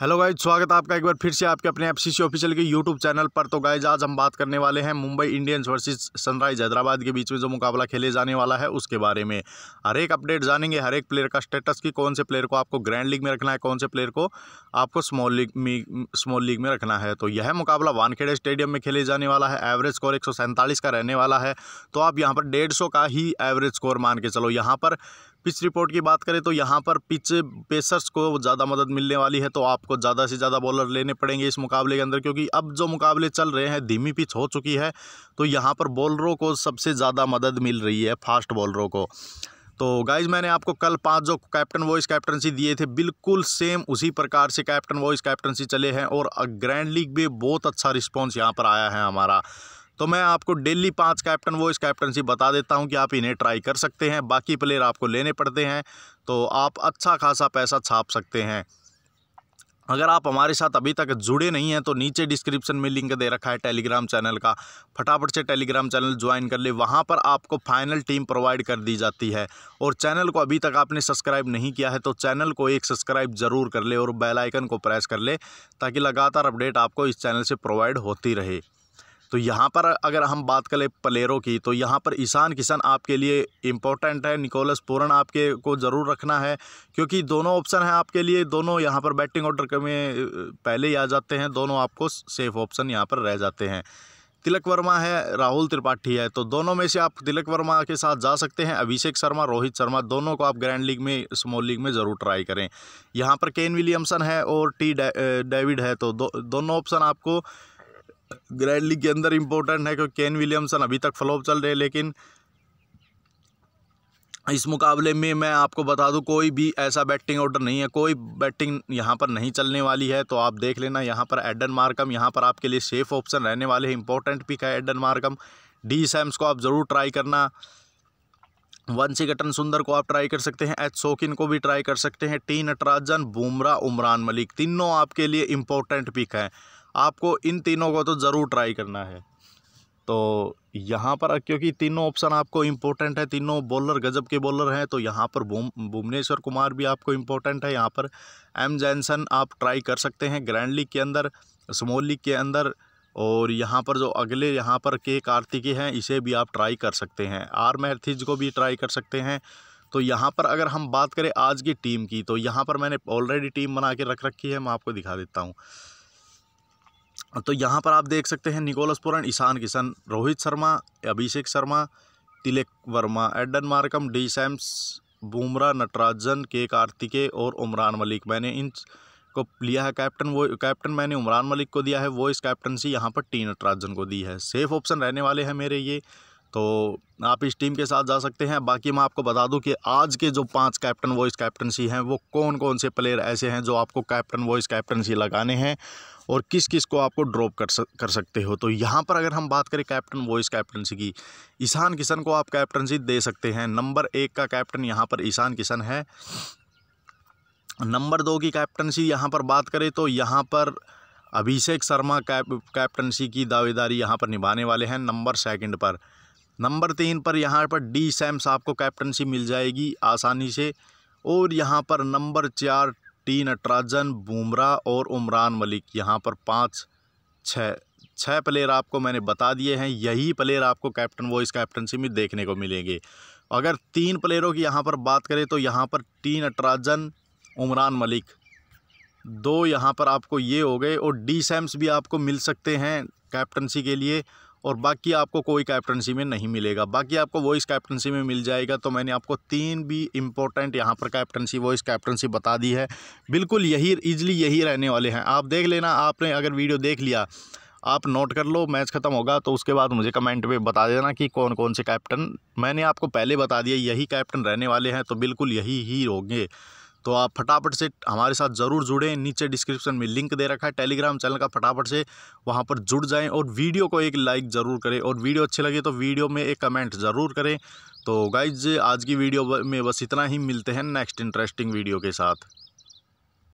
hello guys स्वागत है आपका एक बार फिर से आपके अपने एफ सी ऑफिशियल के यूट्यूब चैनल पर तो गाइज आज हम बात करने वाले हैं Mumbai Indians versus Sunrise Hyderabad के बीच में जो मुकाबला खेले जाने वाला है उसके बारे में हर एक अपडेट जानेंगे हर एक प्लेयर का स्टेटस कि कौन से प्लेयर को आपको ग्रैंड लीग में रखना है कौन से प्लेयर को आपको स्मॉल लीग में स्मॉल लीग में रखना है तो यह मुकाबला वानखेड़े स्टेडियम में खेले जाने वाला है एवरेज स्कोर एक का रहने वाला है तो आप यहाँ पर डेढ़ का ही एवरेज स्कोर मान के चलो यहाँ पर पिच रिपोर्ट की बात करें तो यहाँ पर पिच पेसर्स को ज़्यादा मदद मिलने वाली है तो आपको ज़्यादा से ज़्यादा बॉलर लेने पड़ेंगे इस मुकाबले के अंदर क्योंकि अब जो मुकाबले चल रहे हैं धीमी पिच हो चुकी है तो यहाँ पर बॉलरों को सबसे ज़्यादा मदद मिल रही है फास्ट बॉलरों को तो गाइज मैंने आपको कल पांच जो कैप्टन वॉइस कैप्टनसी दिए थे बिल्कुल सेम उसी प्रकार से कैप्टन वॉइस कैप्टनसी चले हैं और ग्रैंड लीग भी बहुत अच्छा रिस्पॉन्स यहाँ पर आया है हमारा तो मैं आपको डेली पांच कैप्टन वो इस कैप्टनशिप बता देता हूं कि आप इन्हें ट्राई कर सकते हैं बाकी प्लेयर आपको लेने पड़ते हैं तो आप अच्छा खासा पैसा छाप सकते हैं अगर आप हमारे साथ अभी तक जुड़े नहीं हैं तो नीचे डिस्क्रिप्शन में लिंक दे रखा है टेलीग्राम चैनल का फटाफट से टेलीग्राम चैनल ज्वाइन कर ले वहाँ पर आपको फाइनल टीम प्रोवाइड कर दी जाती है और चैनल को अभी तक आपने सब्सक्राइब नहीं किया है तो चैनल को एक सब्सक्राइब ज़रूर कर ले और बेलाइकन को प्रेस कर ले ताकि लगातार अपडेट आपको इस चैनल से प्रोवाइड होती रहे तो यहाँ पर अगर हम बात करें प्लेयरों की तो यहाँ पर ईशान किशन आपके लिए इम्पोर्टेंट है निकोलस पूरन आपके को ज़रूर रखना है क्योंकि दोनों ऑप्शन हैं आपके लिए दोनों यहाँ पर बैटिंग ऑर्डर में पहले ही आ जाते हैं दोनों आपको सेफ ऑप्शन यहाँ पर रह जाते हैं तिलक वर्मा है राहुल त्रिपाठी है तो दोनों में से आप तिलक वर्मा के साथ जा सकते हैं अभिषेक शर्मा रोहित शर्मा दोनों को आप ग्रैंड लीग में स्मॉल लीग में ज़रूर ट्राई करें यहाँ पर केन विलियमसन है और टी डेविड है तो दो, दोनों ऑप्शन आपको ग्रैंड लीग के अंदर इम्पोर्टेंट है क्योंकि केन विलियमसन अभी तक फ्लॉप चल रहे लेकिन इस मुकाबले में मैं आपको बता दूं कोई भी ऐसा बैटिंग ऑर्डर नहीं है कोई बैटिंग यहाँ पर नहीं चलने वाली है तो आप देख लेना यहाँ पर एडन मार्कम यहाँ पर आपके लिए सेफ़ ऑप्शन रहने वाले हैं इंपॉर्टेंट पिक है एडन मार्कम डी सैम्स को आप ज़रूर ट्राई करना वंशी गटन सुंदर को आप ट्राई कर सकते हैं एच शोकिन को भी ट्राई कर सकते हैं टी नटराजन बुमरा उमरान मलिक तीनों आपके लिए इम्पोर्टेंट पिक हैं आपको इन तीनों को तो ज़रूर ट्राई करना है तो यहाँ पर क्योंकि तीनों ऑप्शन आपको इम्पोर्टेंट है तीनों बॉलर गजब के बॉलर हैं तो यहाँ पर भुवनेश्वर कुमार भी आपको इम्पोर्टेंट है यहाँ पर एम जैनसन आप ट्राई कर सकते हैं ग्रैंड लीग के अंदर स्मॉल लीग के अंदर और यहाँ पर जो अगले यहाँ पर के कार्तिकी हैं इसे भी आप ट्राई कर सकते हैं आर मैथिज को भी ट्राई कर सकते हैं तो यहाँ पर अगर हम बात करें आज की टीम की तो यहाँ पर मैंने ऑलरेडी टीम बना के रख रखी है मैं आपको दिखा देता हूँ तो यहाँ पर आप देख सकते हैं Nicholas Pooran Ishan Kishan Rohit Sharma Abhishek Sharma Tilak Varma Aiden Markram D Sams Bumrah Natarajan K Kartikeya और उमरान मलिक मैंने इन को लिया है कैप्टन वो कैप्टन मैंने उमरान मलिक को दिया है वो इस कैप्टनसी यहाँ पर टी नटराजन को दी है सेफ ऑप्शन रहने वाले हैं मेरे ये तो आप इस टीम के साथ जा सकते हैं बाकी मैं आपको बता दूं कि आज के जो पांच कैप्टन वॉइस कैप्टनसी हैं वो कौन कौन से प्लेयर ऐसे हैं जो आपको कैप्टन वॉइस कैप्टनसी लगाने हैं और किस किस को आपको ड्रॉप कर सक, कर सकते हो तो यहाँ पर अगर हम बात करें कैप्टन वॉइस कैप्टनसी की ईशान किशन को आप कैप्टनसी दे सकते हैं नंबर एक का कैप्टन यहाँ पर ईशान किशन है नंबर दो की कैप्टनसी यहाँ पर बात करें तो यहाँ पर अभिषेक शर्मा कैप कैप्टनसी की दावेदारी यहाँ पर निभाने वाले हैं नंबर सेकंड पर नंबर तीन पर यहाँ पर डी सैम्स आपको कैप्टनसी मिल जाएगी आसानी से और यहाँ पर नंबर चार टी नटराजन बुमरा और उमरान मलिक यहाँ पर पाँच छः छः प्लेयर आपको मैंने बता दिए हैं यही प्लेयर आपको कैप्टन वॉइस कैप्टनसी में देखने को मिलेंगे अगर तीन प्लेयरों की यहाँ पर बात करें तो यहाँ पर टी नटराजन उमरान मलिक दो यहाँ पर आपको ये हो गए और डी सैम्स भी आपको मिल सकते हैं कैप्टनसी के लिए और बाकी आपको कोई कैप्टनसी में नहीं मिलेगा बाकी आपको वॉइस कैप्टनसी में मिल जाएगा तो मैंने आपको तीन भी इम्पोर्टेंट यहाँ पर कैप्टनसी वॉइस कैप्टनसी बता दी है बिल्कुल यही इजली यही रहने वाले हैं आप देख लेना आपने अगर वीडियो देख लिया आप नोट कर लो मैच ख़त्म होगा तो उसके बाद मुझे कमेंट में बता देना कि कौन कौन से कैप्टन मैंने आपको पहले बता दिया यही कैप्टन रहने वाले हैं तो बिल्कुल यही ही होंगे तो आप फटाफट से हमारे साथ ज़रूर जुड़ें नीचे डिस्क्रिप्शन में लिंक दे रखा है टेलीग्राम चैनल का फटाफट से वहाँ पर जुड़ जाएं और वीडियो को एक लाइक ज़रूर करें और वीडियो अच्छी लगे तो वीडियो में एक कमेंट ज़रूर करें तो गाइज आज की वीडियो में बस इतना ही मिलते हैं नेक्स्ट इंटरेस्टिंग वीडियो के साथ